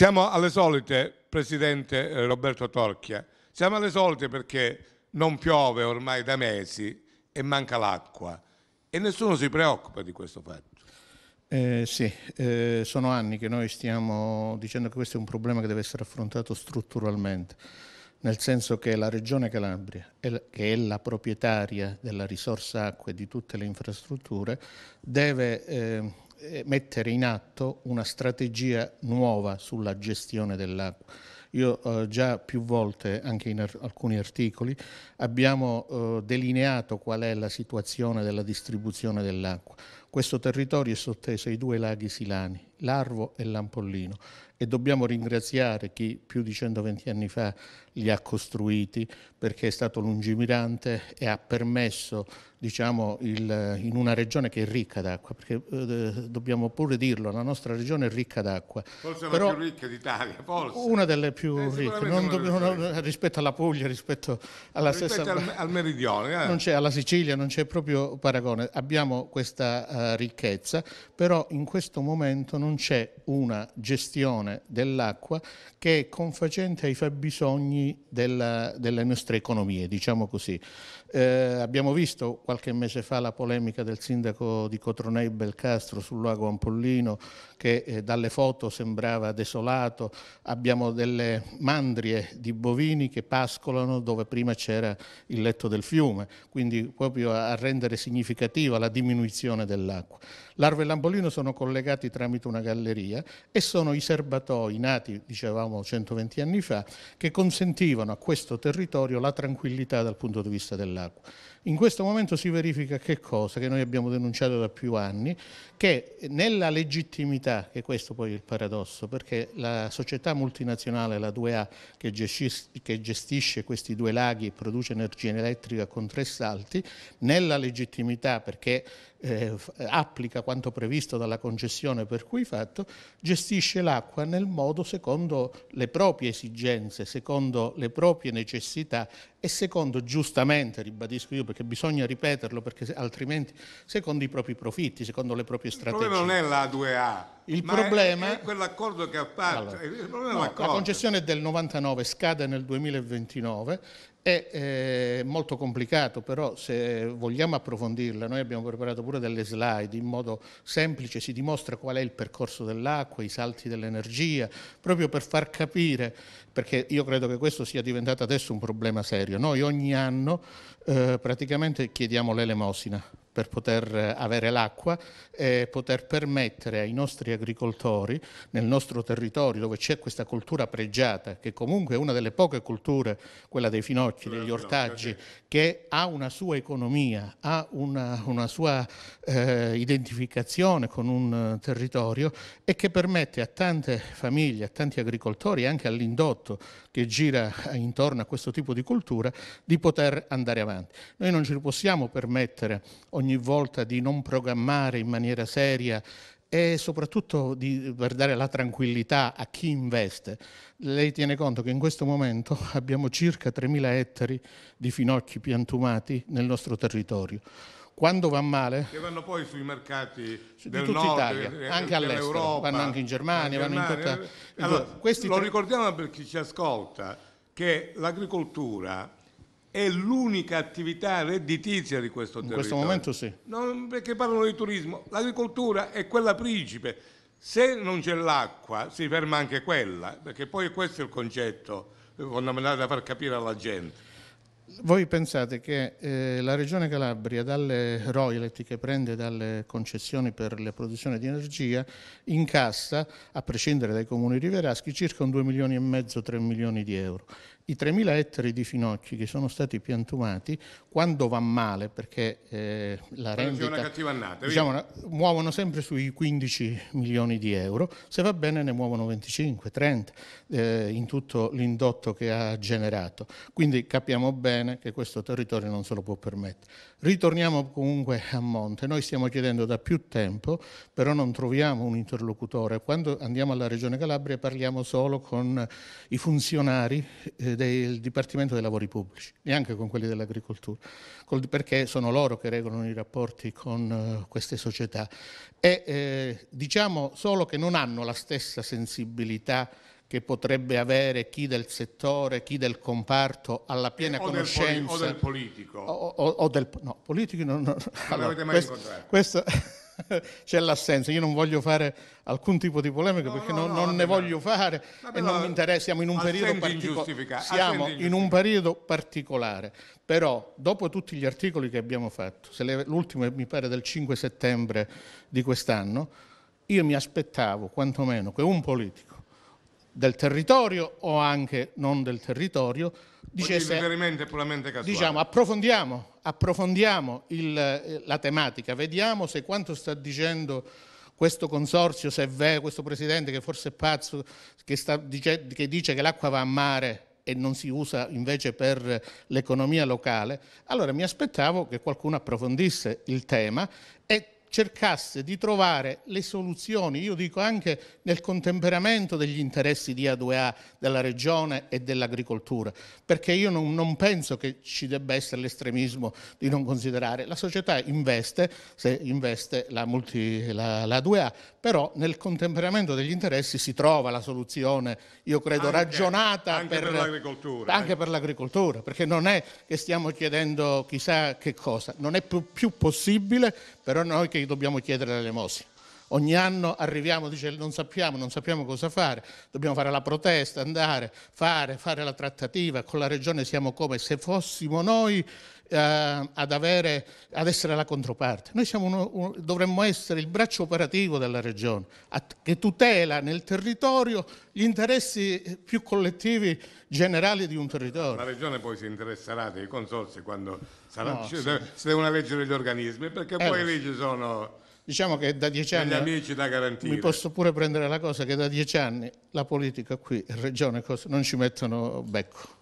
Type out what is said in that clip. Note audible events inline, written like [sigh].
Siamo alle solite, Presidente eh, Roberto Torchia, siamo alle solite perché non piove ormai da mesi e manca l'acqua e nessuno si preoccupa di questo fatto. Eh, sì, eh, sono anni che noi stiamo dicendo che questo è un problema che deve essere affrontato strutturalmente, nel senso che la Regione Calabria, che è la proprietaria della risorsa acqua e di tutte le infrastrutture, deve... Eh, eh, mettere in atto una strategia nuova sulla gestione dell'acqua. Io eh, già più volte, anche in ar alcuni articoli, abbiamo eh, delineato qual è la situazione della distribuzione dell'acqua. Questo territorio è sotteso ai due laghi silani, Larvo e Lampollino, e dobbiamo ringraziare chi più di 120 anni fa li ha costruiti perché è stato lungimirante e ha permesso, diciamo, il, in una regione che è ricca d'acqua, perché eh, dobbiamo pure dirlo, la nostra regione è ricca d'acqua. Forse Però, la più ricca d'Italia, forse. Una delle più eh, ricche, non dobbiamo, non, rispetto alla Puglia, rispetto alla rispetto stessa... Al, al meridione. Eh. Non c'è, alla Sicilia non c'è proprio paragone. Abbiamo questa eh, eh, ricchezza, però in questo momento non c'è una gestione dell'acqua che è confacente ai fabbisogni della, delle nostre economie, diciamo così. Eh, abbiamo visto qualche mese fa la polemica del sindaco di Cotronei Belcastro sul lago Ampollino che eh, dalle foto sembrava desolato, abbiamo delle mandrie di bovini che pascolano dove prima c'era il letto del fiume, quindi proprio a rendere significativa la diminuzione dell'acqua. Larva e l'ambolino sono collegati tramite una galleria e sono i serbatoi nati, dicevamo, 120 anni fa, che consentivano a questo territorio la tranquillità dal punto di vista dell'acqua. In questo momento si verifica che cosa? Che noi abbiamo denunciato da più anni, che nella legittimità, che questo poi è il paradosso, perché la società multinazionale, la 2A, che gestisce, che gestisce questi due laghi e produce energia elettrica con tre salti, nella legittimità, perché eh, applica quanto previsto dalla concessione per cui fatto, gestisce l'acqua nel modo secondo le proprie esigenze, secondo le proprie necessità e secondo, giustamente, ribadisco io perché bisogna ripeterlo, perché altrimenti, secondo i propri profitti, secondo le proprie strategie. Il problema non è la 2A. Il problema è, quell'accordo che ha fatto. Allora, eh, no, la concessione del 99 scade nel 2029 è eh, molto complicato, però se vogliamo approfondirla, noi abbiamo preparato pure delle slide, in modo semplice si dimostra qual è il percorso dell'acqua, i salti dell'energia, proprio per far capire, perché io credo che questo sia diventato adesso un problema serio. Noi ogni anno eh, praticamente chiediamo l'elemosina per poter avere l'acqua e poter permettere ai nostri agricoltori nel nostro territorio dove c'è questa cultura pregiata, che comunque è una delle poche culture, quella dei finori, ginocchi, degli ortaggi, che ha una sua economia, ha una, una sua eh, identificazione con un eh, territorio e che permette a tante famiglie, a tanti agricoltori, anche all'indotto che gira intorno a questo tipo di cultura, di poter andare avanti. Noi non ci possiamo permettere ogni volta di non programmare in maniera seria e soprattutto di, per dare la tranquillità a chi investe. Lei tiene conto che in questo momento [laughs] abbiamo circa 3.000 ettari di finocchi piantumati nel nostro territorio. Quando va male... Che vanno poi sui mercati di tutta nord, Italia, eh, anche all'estero, vanno anche in Germania, eh, in Germania. vanno in tutta... Eh, allora, lo ricordiamo per chi ci ascolta, che l'agricoltura è l'unica attività redditizia di questo territorio. In questo momento sì. Non, perché parlano di turismo, l'agricoltura è quella principe. Se non c'è l'acqua si ferma anche quella, perché poi questo è il concetto fondamentale da far capire alla gente. Voi pensate che eh, la Regione Calabria dalle royalty che prende dalle concessioni per la produzione di energia incassa, a prescindere dai comuni riveraschi, circa un 2 milioni e mezzo, 3 milioni di euro. I 3.000 ettari di finocchi che sono stati piantumati, quando va male, perché eh, la rendita... Una cattiva annata, diciamo, muovono sempre sui 15 milioni di euro, se va bene ne muovono 25, 30 eh, in tutto l'indotto che ha generato. Quindi capiamo bene che questo territorio non se lo può permettere. Ritorniamo comunque a monte. Noi stiamo chiedendo da più tempo, però non troviamo un interlocutore. Quando andiamo alla Regione Calabria parliamo solo con i funzionari eh, del Dipartimento dei Lavori Pubblici, neanche con quelli dell'agricoltura, perché sono loro che regolano i rapporti con eh, queste società. E eh, diciamo solo che non hanno la stessa sensibilità che potrebbe avere chi del settore, chi del comparto, alla piena o conoscenza. Del o del politico. O, o, o del, no, politico non, non, non allora, l'avete mai questo, incontrato. Questo, [laughs] c'è l'assenza. Io non voglio fare alcun tipo di polemica no, perché no, non, no, non ne voglio fare vabbè, e non mi interessa. Siamo in un periodo particolare. Siamo in un periodo particolare. Però, dopo tutti gli articoli che abbiamo fatto, le, l'ultimo mi pare del 5 settembre di quest'anno, io mi aspettavo quantomeno che un politico del territorio o anche non del territorio, dicesse, diciamo, approfondiamo, approfondiamo il, eh, la tematica, vediamo se quanto sta dicendo questo consorzio, se è vero, questo presidente che forse è pazzo, che, sta, dice, che dice che l'acqua va a mare e non si usa invece per l'economia locale, allora mi aspettavo che qualcuno approfondisse il tema e cercasse di trovare le soluzioni, io dico anche nel contemperamento degli interessi di A2A, della regione e dell'agricoltura, perché io non, non penso che ci debba essere l'estremismo di non considerare. La società investe, se investe la, multi, la, la 2A, però nel contemperamento degli interessi si trova la soluzione, io credo, anche, ragionata anche per, per l'agricoltura. Eh. Anche eh. per l'agricoltura, perché non è che stiamo chiedendo chissà che cosa, non è più, più possibile però noi che dobbiamo chiedere l'elemosina. Ogni anno arriviamo e dice non sappiamo, non sappiamo cosa fare, dobbiamo fare la protesta, andare, fare, fare la trattativa, con la regione siamo come se fossimo noi eh, ad, avere, ad, essere la controparte. Noi uno, uno, dovremmo essere il braccio operativo della regione che tutela nel territorio gli interessi più collettivi generali di un territorio. La regione poi si interesserà dei consorsi quando sarà, no, sì. se devono eleggere gli organismi perché eh, poi lì ci sono Diciamo che da dieci anni... amici da Mi posso pure prendere la cosa che da dieci anni la politica qui, regione, non ci mettono becco.